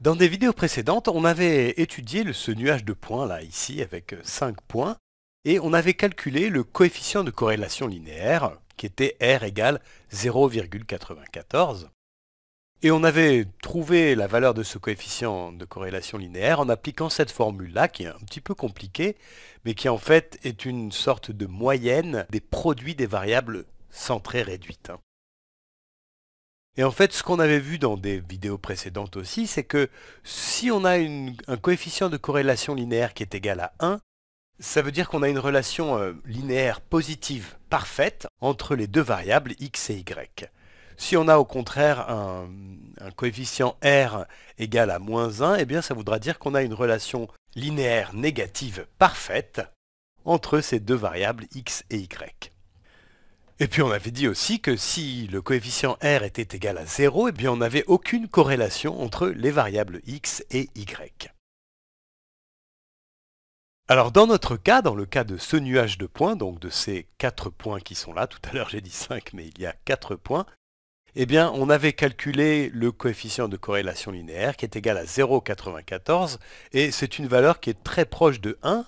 Dans des vidéos précédentes, on avait étudié ce nuage de points là ici avec 5 euh, points et on avait calculé le coefficient de corrélation linéaire qui était R égale 0,94 et on avait trouvé la valeur de ce coefficient de corrélation linéaire en appliquant cette formule-là, qui est un petit peu compliquée, mais qui en fait est une sorte de moyenne des produits des variables centrées réduites. Hein. Et en fait, ce qu'on avait vu dans des vidéos précédentes aussi, c'est que si on a un coefficient de corrélation linéaire qui est égal à 1, ça veut dire qu'on a une relation euh, linéaire positive parfaite entre les deux variables x et y. Si on a au contraire un, coefficient r égal à moins 1, eh bien ça voudra dire qu'on a une relation linéaire négative parfaite entre ces deux variables x et y. Et puis on avait dit aussi que si le coefficient R était égal à 0, eh bien on n'avait aucune corrélation entre les variables x et y. Alors dans notre cas, dans le cas de ce nuage de points, donc de ces 4 points qui sont là, tout à l'heure j'ai dit 5 mais il y a 4 points, eh bien on avait calculé le coefficient de corrélation linéaire qui est égal à 0,94 et c'est une valeur qui est très proche de 1.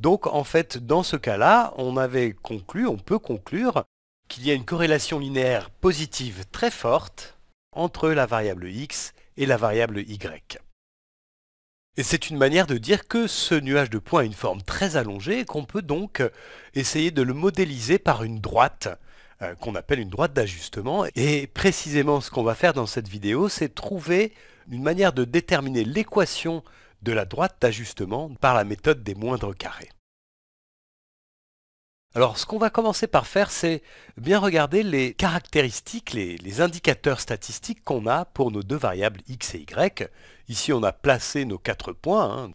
Donc en fait dans ce cas-là, on avait conclu, on peut conclure qu'il y a une corrélation linéaire positive très forte entre la variable x et la variable y. Et c'est une manière de dire que ce nuage de points a une forme très allongée et qu'on peut donc essayer de le modéliser par une droite euh, qu'on appelle une droite d'ajustement. Et précisément ce qu'on va faire dans cette vidéo, c'est trouver une manière de déterminer l'équation de la droite d'ajustement par la méthode des moindres carrés. Alors ce qu'on va commencer par faire, c'est bien regarder les caractéristiques, les, indicateurs statistiques qu'on a pour nos deux variables x et y. Ici on a placé nos quatre points, hein.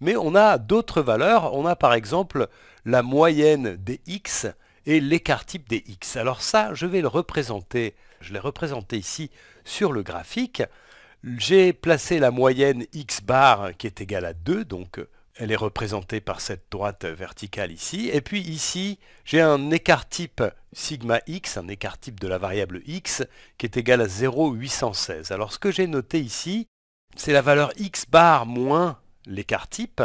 mais on a d'autres valeurs. On a par exemple la moyenne des x et l'écart type des x. Alors ça, je vais le représenter, je l'ai représenté ici sur le graphique. J'ai placé la moyenne x bar hein, qui est égale à 2, donc elle est représentée par cette droite verticale ici. Et puis ici, j'ai un écart type sigma x, un écart type de la variable x, qui est égal à 0,816. Alors ce que j'ai noté ici, c'est la valeur x bar moins l'écart type,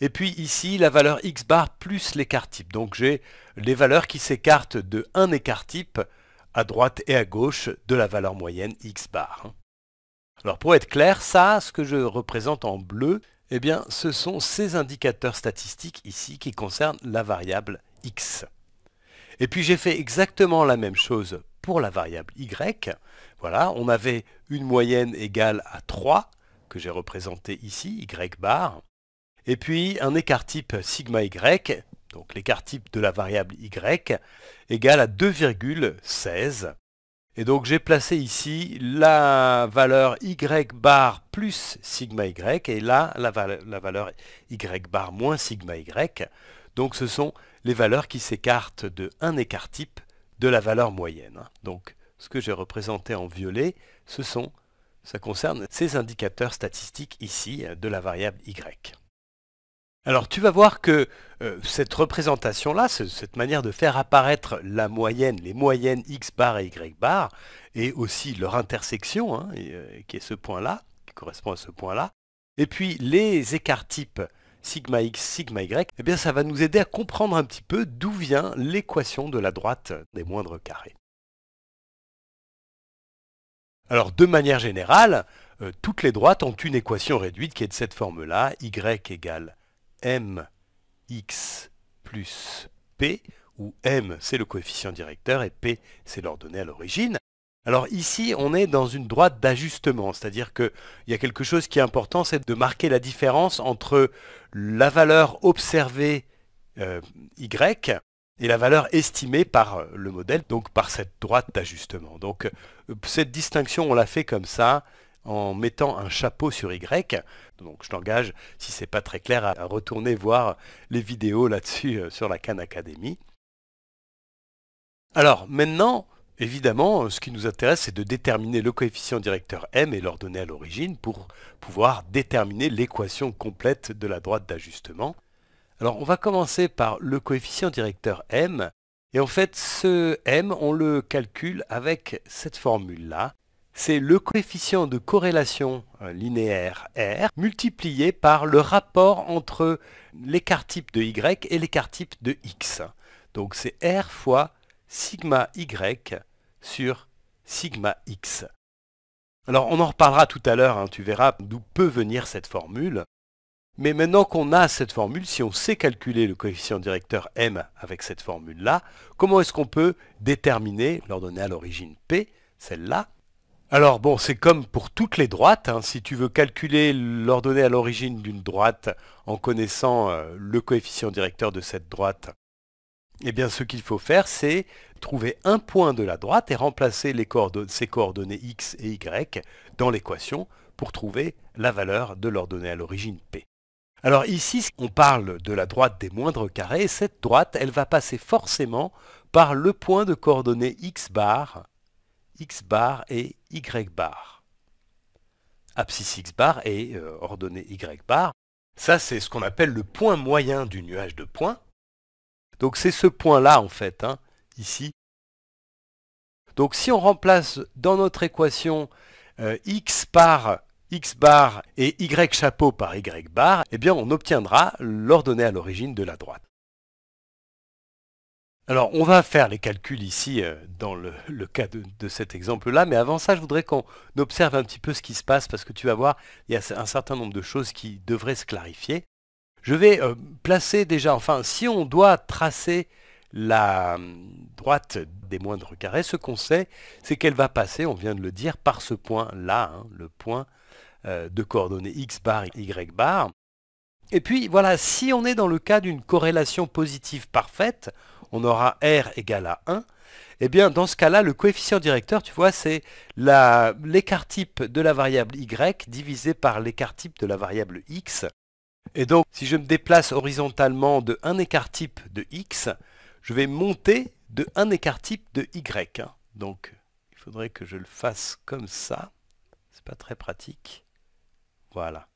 et puis ici, la valeur x bar plus l'écart type. Donc j'ai les valeurs qui s'écartent de un écart type à droite et à gauche de la valeur moyenne x bar. Alors pour être clair, ça, ce que je représente en bleu, eh bien, ce sont ces indicateurs statistiques ici qui concernent la variable x. Et puis j'ai fait exactement la même chose pour la variable y. Voilà, on avait une moyenne égale à 3, que j'ai représentée ici, y bar, et puis un écart type sigma y, donc l'écart type de la variable y, égale à 2,16, et donc j'ai placé ici la valeur y bar plus sigma y et là la, valeur y bar moins sigma y. Donc ce sont les valeurs qui s'écartent de un écart type de la valeur moyenne. Donc ce que j'ai représenté en violet, ce sont, ça concerne ces indicateurs statistiques ici de la variable y. Alors tu vas voir que euh, cette représentation-là, cette manière de faire apparaître la moyenne, les moyennes x bar et y bar, et aussi leur intersection, hein, euh, qui est ce point-là, qui correspond à ce point-là, et puis les écarts types sigma x, sigma y, eh bien ça va nous aider à comprendre un petit peu d'où vient l'équation de la droite des moindres carrés. Alors de manière générale, euh, toutes les droites ont une équation réduite qui est de cette forme-là, y égale mx plus p, où m c'est le coefficient directeur et p c'est l'ordonnée à l'origine. Alors ici, on est dans une droite d'ajustement, c'est-à-dire qu'il y a quelque chose qui est important, c'est de marquer la différence entre la valeur observée euh, y et la valeur estimée par euh, le modèle, donc par cette droite d'ajustement. Donc euh, cette distinction, on la fait comme ça, en mettant un chapeau sur Y. Donc je l'engage, si c'est pas très clair, à retourner voir les vidéos là-dessus euh, sur la Khan Academy. Alors maintenant, évidemment, euh, ce qui nous intéresse, c'est de déterminer le coefficient directeur M et l'ordonnée à l'origine pour pouvoir déterminer l'équation complète de la droite d'ajustement. Alors on va commencer par le coefficient directeur M. Et en fait, ce M, on le calcule avec cette formule-là c'est le coefficient de corrélation euh, linéaire R multiplié par le rapport entre l'écart type de Y et l'écart type de X. Donc c'est R fois sigma Y sur sigma X. Alors on en reparlera tout à l'heure, hein, tu verras d'où peut venir cette formule. Mais maintenant qu'on a cette formule, si on sait calculer le coefficient directeur M avec cette formule-là, comment est-ce qu'on peut déterminer l'ordonnée à l'origine P, celle-là, alors bon, c'est comme pour toutes les droites. Hein. Si tu veux calculer l'ordonnée à l'origine d'une droite en connaissant euh, le coefficient directeur de cette droite, eh bien ce qu'il faut faire, c'est trouver un point de la droite et remplacer coordonnées, ses coordonnées x et y dans l'équation pour trouver la valeur de l'ordonnée à l'origine p. Alors ici, on parle de la droite des moindres carrés. Cette droite, elle va passer forcément par le point de coordonnées x bar x bar et y bar. Abscisse x bar et euh, ordonnée y bar. Ça, c'est ce qu'on appelle le point moyen du nuage de points. Donc c'est ce point-là, en fait, hein, ici. Donc si on remplace dans notre équation euh, x par x bar et y chapeau par y bar, eh bien on obtiendra l'ordonnée à l'origine de la droite. Alors, on va faire les calculs ici euh, dans le, cas de, cet exemple-là, mais avant ça, je voudrais qu'on observe un petit peu ce qui se passe, parce que tu vas voir, il y a un certain nombre de choses qui devraient se clarifier. Je vais euh, placer déjà, enfin, si on doit tracer la hum, droite des moindres carrés, ce qu'on sait, c'est qu'elle va passer, on vient de le dire, par ce point-là, hein, le point euh, de coordonnées x bar, y bar. Et puis, voilà, si on est dans le cas d'une corrélation positive parfaite, on aura R égale à 1, eh bien dans ce cas-là, le coefficient directeur, tu vois, c'est l'écart type de la variable Y divisé par l'écart type de la variable X. Et donc, si je me déplace horizontalement de un écart type de X, je vais monter de un écart type de Y. Hein. Donc, il faudrait que je le fasse comme ça. C'est pas très pratique. Voilà.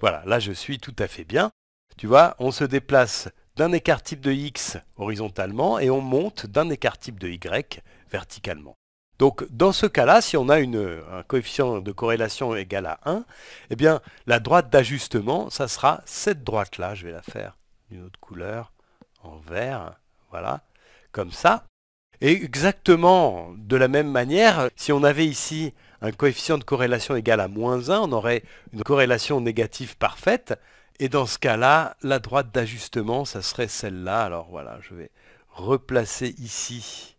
Voilà, là je suis tout à fait bien. Tu vois, on se déplace d'un écart type de x horizontalement et on monte d'un écart type de y verticalement. Donc dans ce cas-là, si on a un coefficient de corrélation égal à 1, eh bien la droite d'ajustement, ça sera cette droite-là. Je vais la faire d'une autre couleur, en vert, voilà, comme ça. Et exactement de la même manière, si on avait ici un coefficient de corrélation égal à moins 1, on aurait une corrélation négative parfaite. Et dans ce cas-là, la droite d'ajustement, ça serait celle-là. Alors voilà, je vais replacer ici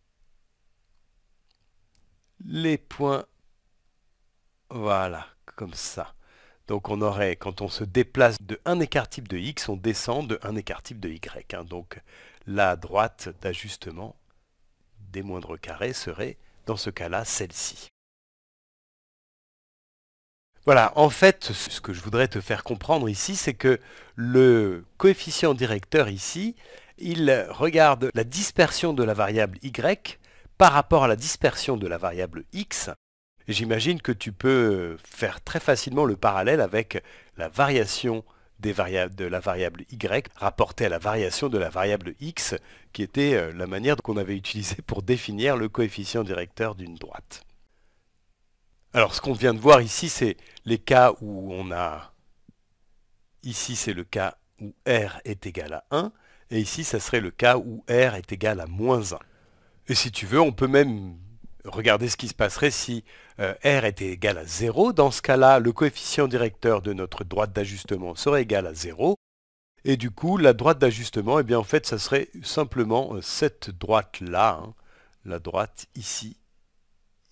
les points. Voilà, comme ça. Donc on aurait, quand on se déplace de un écart type de x, on descend de un écart type de y. Hein. Donc la droite d'ajustement des moindres carrés serait, dans ce cas-là, celle-ci. Voilà, en fait, ce que je voudrais te faire comprendre ici, c'est que le coefficient directeur ici, il regarde la dispersion de la variable y par rapport à la dispersion de la variable x. J'imagine que tu peux faire très facilement le parallèle avec la variation de la variable y rapportée à la variation de la variable x, qui était euh, la manière qu'on avait utilisée pour définir le coefficient directeur d'une droite. Alors, ce qu'on vient de voir ici, c'est les cas où on a... Ici, c'est le cas où R est égal à 1, et ici, ça serait le cas où R est égal à moins 1. Et si tu veux, on peut même regarder ce qui se passerait si euh, R était égal à 0. Dans ce cas-là, le coefficient directeur de notre droite d'ajustement serait égal à 0. Et du coup, la droite d'ajustement, eh bien en fait, ça serait simplement euh, cette droite-là, hein. la droite ici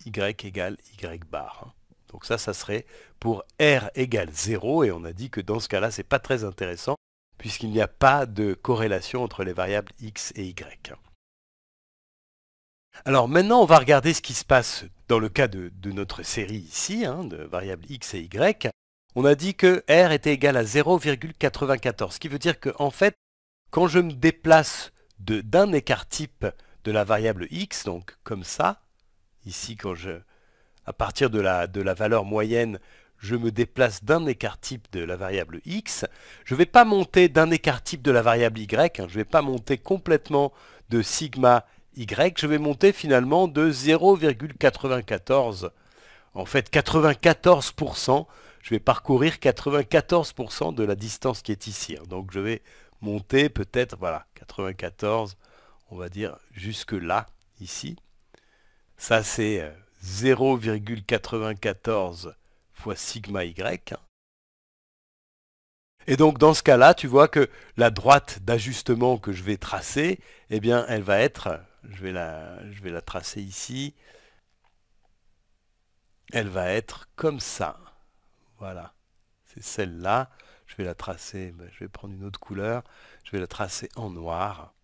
y égale y bar. Hein. Donc ça, ça serait pour r égale 0, et on a dit que dans ce cas-là, ce n'est pas très intéressant, puisqu'il n'y a pas de corrélation entre les variables x et y. Hein. Alors maintenant, on va regarder ce qui se passe dans le cas de, notre série ici, hein, de variables x et y. On a dit que r était égal à 0,94, ce qui veut dire qu'en fait, quand je me déplace d'un écart type de la variable x, donc comme ça, Ici, quand à partir de la, de la valeur moyenne, je me déplace d'un écart type de la variable x, je ne vais pas monter d'un écart type de la variable y, hein, je ne vais pas monter complètement de sigma y, je vais monter finalement de 0,94. En fait, 94%, je vais parcourir 94% de la distance qui est ici. Hein. donc je vais monter peut-être, voilà, 94, on va dire jusque là, ici. Ça, c'est 0,94 euh, fois sigma y. Hein. Et donc, dans ce cas-là, tu vois que la droite d'ajustement que je vais tracer, eh bien, elle va être, je vais la, je vais la tracer ici, elle va être comme ça. Voilà, c'est celle-là. Je vais la tracer, ben, je vais prendre une autre couleur, je vais la tracer en noir.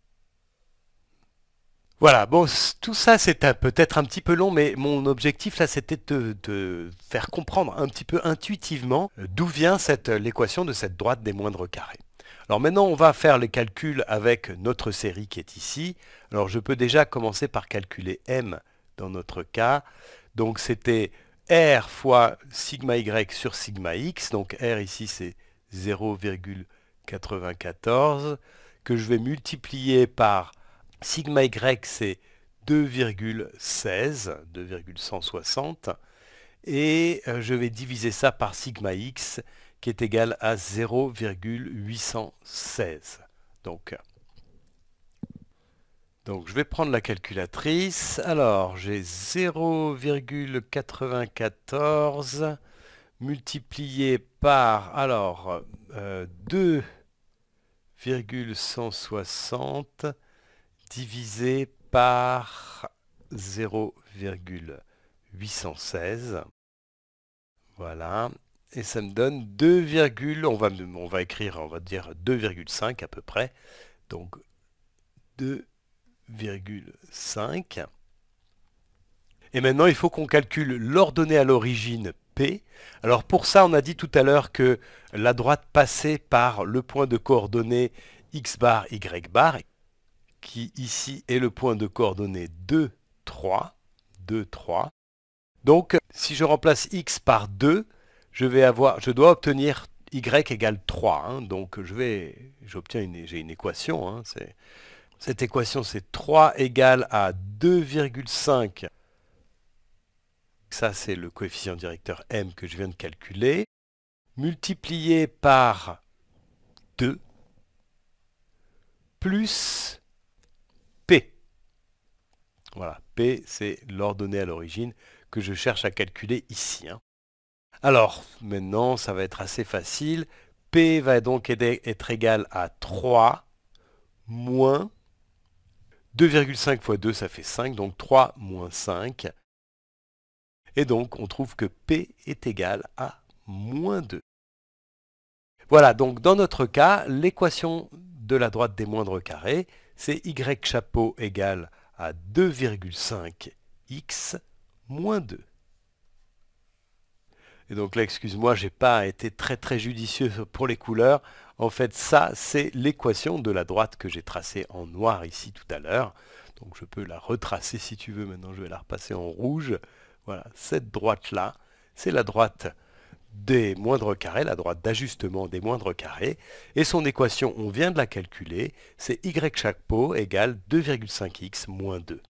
Voilà, bon, tout ça c'était peut-être un petit peu long, mais mon objectif là c'était de, faire comprendre un petit peu intuitivement euh, d'où vient euh, l'équation de cette droite des moindres carrés. Alors maintenant on va faire les calculs avec notre série qui est ici. Alors je peux déjà commencer par calculer m dans notre cas. Donc c'était r fois sigma y sur sigma x, donc r ici c'est 0,94 que je vais multiplier par Sigma Y, c'est 2,16, 2,160. Et euh, je vais diviser ça par sigma x qui est égal à 0,816. Donc, je vais prendre la calculatrice. Alors j'ai 0,94 multiplié par alors 2,160 euh, divisé par 0,816. Voilà. Et ça me donne 2, on va, on va écrire, on va dire 2,5 à peu près. Donc 2,5. Et maintenant, il faut qu'on calcule l'ordonnée à l'origine P. Alors pour ça, on a dit tout à l'heure que la droite passait par le point de coordonnée x bar, y bar, qui ici est le point de coordonnée 2, 3, 2, 3. Donc, si je remplace x par 2, je, vais avoir, je dois obtenir y égale 3. Hein. donc, j'obtiens une, j'ai une équation. Hein. cette équation, c'est 3 égale à 2,5. Ça, c'est le coefficient directeur m que je viens de calculer. Multiplié par 2 plus voilà, P, c'est l'ordonnée à l'origine que je cherche à calculer ici. Hein. Alors, maintenant, ça va être assez facile. P va donc être égal à 3 moins 2,5 fois 2, ça fait 5, donc 3 moins 5. Et donc, on trouve que P est égal à moins 2. Voilà, donc dans notre cas, l'équation de la droite des moindres carrés, c'est Y chapeau égale à 2,5x moins 2. Et donc là, excuse-moi, j'ai pas été très très judicieux pour les couleurs. En fait, ça, c'est l'équation de la droite que j'ai tracée en noir ici tout à l'heure. Donc je peux la retracer si tu veux. Maintenant, je vais la repasser en rouge. Voilà, cette droite-là, c'est la droite des moindres carrés, la droite d'ajustement des moindres carrés, et son équation, on vient de la calculer, c'est y chaque pot égale 2,5x moins 2.